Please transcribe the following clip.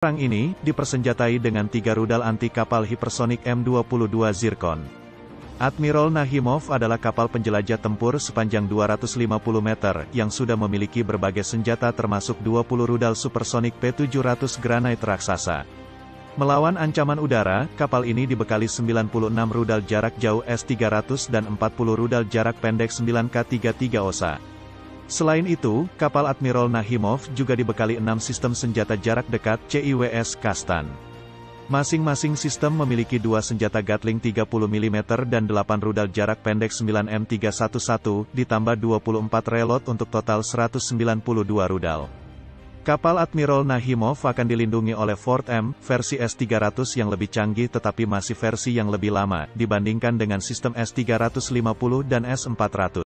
Perang ini dipersenjatai dengan tiga rudal anti kapal hipersonik M22 Zircon. Admiral Nahimov adalah kapal penjelajah tempur sepanjang 250 meter yang sudah memiliki berbagai senjata termasuk 20 rudal supersonik P-700 Granite raksasa. Melawan ancaman udara, kapal ini dibekali 96 rudal jarak jauh S-300 dan 40 rudal jarak pendek 9K-33 OSA. Selain itu, kapal Admiral Nahimov juga dibekali enam sistem senjata jarak dekat CIWS Kastan. Masing-masing sistem memiliki dua senjata Gatling 30 mm dan 8 rudal jarak pendek 9M311, ditambah 24 reload untuk total 192 rudal. Kapal Admiral Nahimov akan dilindungi oleh Ford M, versi S-300 yang lebih canggih tetapi masih versi yang lebih lama, dibandingkan dengan sistem S-350 dan S-400.